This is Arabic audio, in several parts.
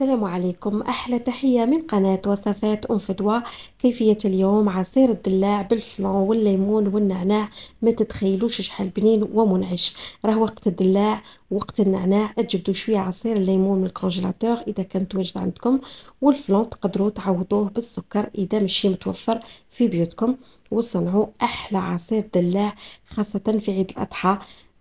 السلام عليكم أحلى تحية من قناة وصفات أم فدوى كيفية اليوم عصير الدلاع بالفلون والليمون والنعناع ما تتخيلوش شحال بنين ومنعش راه وقت الدلاع وقت النعناع تجبدوا شوية عصير الليمون من الكونجيلاتور إذا كان متواجد عندكم والفلون تقدروا تعوضوه بالسكر إذا ماشي متوفر في بيوتكم وصنعوا أحلى عصير دلاع خاصة في عيد الأضحى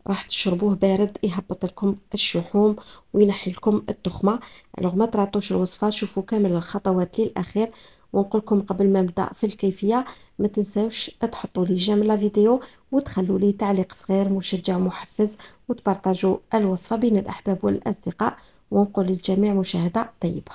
راح تشربوه بارد يهبط لكم الشحوم وينحي لكم التخمه لو ما طراتوش الوصفه شوفوا كامل الخطوات للاخير ونقول لكم قبل ما نبدا في الكيفيه ما تنساوش تحطوا لي جيم لا فيديو وتخلوا لي تعليق صغير مشجع محفز وتبارطاجوا الوصفه بين الاحباب والاصدقاء ونقول للجميع مشاهده طيبه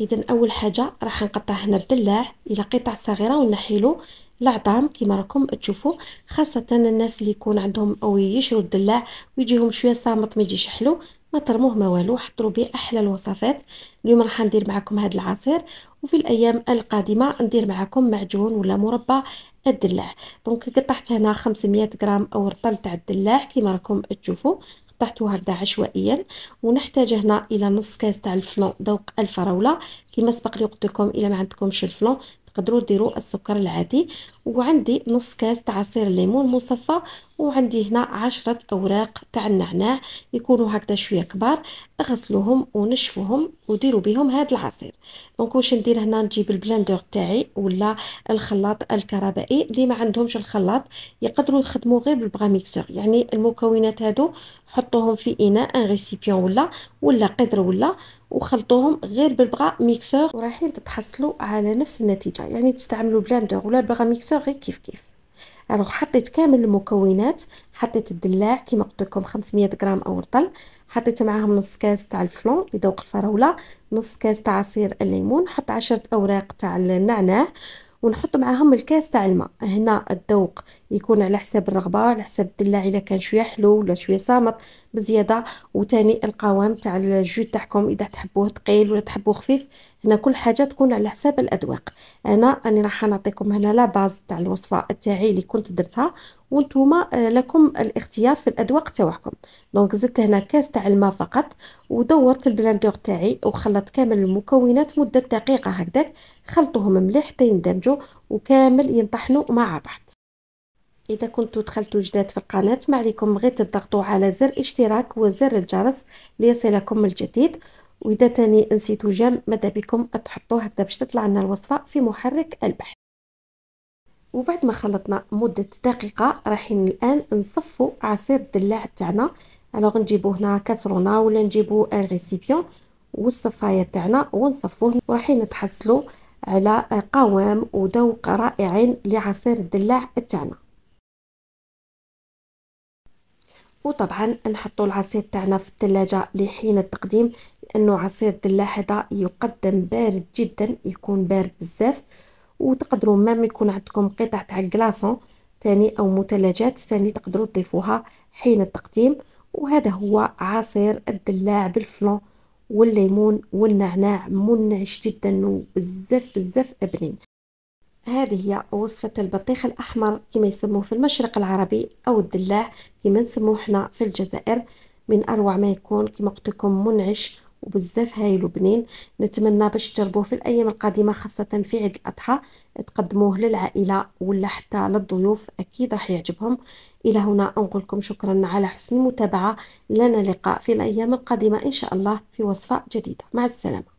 اذا اول حاجه راح نقطع هنا الدلاع الى قطع صغيره ونحيلو العظام كما راكم تشوفوا خاصه الناس اللي يكون عندهم او يشرو الدلاع ويجيهم شويه صامت ما يجيش حلو ما ترموه ما والو حطرو به احلى الوصفات اليوم راح ندير معكم هذا العصير وفي الايام القادمه ندير معكم معجون ولا مربى الدلاع دونك قطعت هنا 500 غرام او رطل تاع الدلاع كما راكم تشوفوا قطعته هكذا عشوائيا ونحتاج هنا الى نص كاس تاع الفلون ذوق الفراوله كما سبق لي قلت لكم الى ما عندكمش الفلون تقدروا ديروا السكر العادي وعندي نص كاس تاع عصير الليمون مصفى وعندي هنا عشرة اوراق تاع النعناع يكونوا هكذا شويه كبار اغسلوهم ونشفوهم وديروا بهم هذا العصير دونك واش ندير هنا نجيب البلندور تاعي ولا الخلاط الكهربائي اللي ما عندهمش الخلاط يقدروا يخدموا غير بالبغا ميكسور يعني المكونات هادو حطوهم في اناء ان ريسيبيون ولا ولا قدر ولا وخلطوهم غير بالبغا ميكسور ورايحين تتحصلوا على نفس النتيجه يعني تستعملوا بلاندر ولا البغا ميكسور غير كيف كيف الوغ حطيت كامل المكونات حطيت الدلاع كيما قلت لكم 500 غرام او رطل حطيت معاهم نص كاس تاع الفلون لذوق الفراوله نص كاس تاع عصير الليمون حط عشرة اوراق تاع النعناع ونحط معاهم الكاس تاع الماء هنا الذوق يكون على حساب الرغبه على حساب الدلاع الا كان شويه حلو ولا شويه صامت بزياده وثاني القوام تاع الجو تاعكم اذا تحبوه ثقيل ولا تحبوه خفيف هنا كل حاجه تكون على حساب الاذواق انا راني راح نعطيكم هنا لا باز تاع الوصفه تاعي اللي كنت درتها وانتم آه، لكم الاختيار في الاذواق تاعكم دونك زدت هنا كاس تاع الماء فقط ودورت البلاندور تاعي وخلطت كامل المكونات مده دقيقه هكذا خلطوهم مليح حتى يندمجوا وكامل ينطحنوا مع بعض اذا كنتو دخلتو جداد في القناه ما عليكم غير تضغطوا على زر اشتراك وزر الجرس ليصلكم الجديد واذا تاني نسيتو جام ماذا بكم تحطوه هكذا باش تطلع لنا الوصفه في محرك البحث وبعد ما خلطنا مده دقيقه رايحين الان نصفو عصير الدلاع تاعنا الوغ نجيبو هنا كاسرونه ولا نجيبو ان ريسيبيون والصفايه تاعنا ونصفوه ورايحين نتحصلو على قوام وذوق رائعين لعصير الدلاع تاعنا وطبعا نحطوا العصير تاعنا في الثلاجة لحين التقديم لأنه عصير الدلاحظة يقدم بارد جدا يكون بارد بزاف وتقدروا مام يكون عندكم قطع تاع الكلاصون تاني أو مثلجات تاني تقدروا تضيفوها حين التقديم وهذا هو عصير الدلاع بالفلون والليمون والنعناع منعش جدا وبزاف بزاف أبنين هذه هي وصفة البطيخ الأحمر كما يسموه في المشرق العربي أو الدلاع كما نسموه حنا في الجزائر من أروع ما يكون كما قلت لكم منعش وبزاف هايل وبنين نتمنى باش تجربوه في الأيام القادمة خاصة في عيد الأضحى تقدموه للعائلة ولا حتى للضيوف أكيد راح يعجبهم إلى هنا أنقلكم شكرا على حسن المتابعة لنا لقاء في الأيام القادمة إن شاء الله في وصفة جديدة مع السلامة